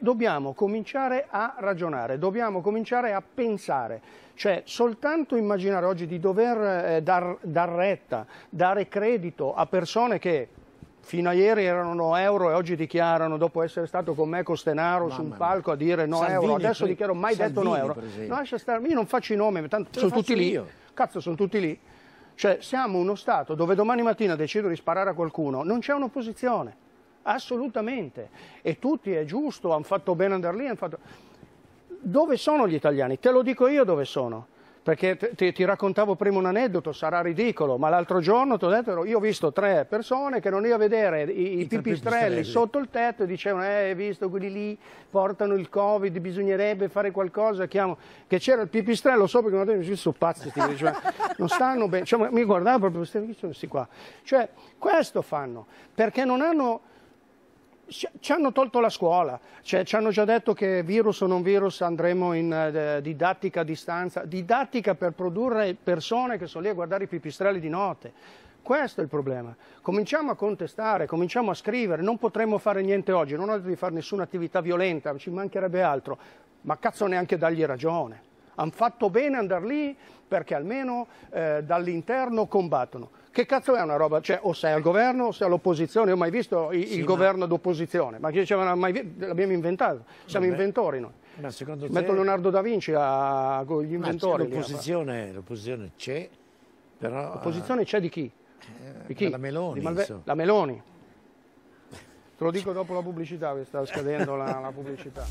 dobbiamo cominciare a ragionare, dobbiamo cominciare a pensare, cioè soltanto immaginare oggi di dover eh, dar, dar retta, dare credito a persone che fino a ieri erano euro e oggi dichiarano, dopo essere stato con me Costenaro Mamma su un palco a dire no Salvini, euro, adesso dichiaro mai Salvini, detto no euro. No, lascia io non faccio i nomi, tanto sono tutti lì. Io. Cazzo, sono tutti lì. Cioè, siamo uno Stato dove domani mattina decido di sparare a qualcuno, non c'è un'opposizione. Assolutamente. E tutti è giusto, hanno fatto bene andare lì. Fatto... Dove sono gli italiani? Te lo dico io dove sono. Perché ti, ti raccontavo prima un aneddoto, sarà ridicolo, ma l'altro giorno ti ho detto, io ho visto tre persone che non ivo a vedere i, i pipistrelli sotto il tetto e dicevano, eh, hai visto quelli lì, portano il covid, bisognerebbe fare qualcosa, chiamo... che c'era il pipistrello sopra che mi ha detto, sono pazzi, cioè, non stanno bene, cioè, mi guardavo proprio, questi qua. Cioè, questo fanno, perché non hanno ci hanno tolto la scuola, cioè, ci hanno già detto che virus o non virus andremo in eh, didattica a distanza, didattica per produrre persone che sono lì a guardare i pipistrelli di notte. Questo è il problema. Cominciamo a contestare, cominciamo a scrivere, non potremo fare niente oggi, non ho detto di fare nessuna attività violenta, ci mancherebbe altro, ma cazzo neanche dargli ragione. Hanno fatto bene andare lì perché almeno eh, dall'interno combattono. Che cazzo è una roba? Cioè, o sei al governo o sei all'opposizione. Io ho mai visto il, sì, il ma... governo d'opposizione. Ma chi diceva, mai... l'abbiamo inventato. Siamo Vabbè. inventori noi. Ma secondo Metto Leonardo da Vinci a... con gli inventori. L'opposizione c'è, però... Eh, l'opposizione c'è di chi? Eh, di chi? La Meloni. Malve... La Meloni. Te lo dico dopo la pubblicità, che sta scadendo la, la pubblicità.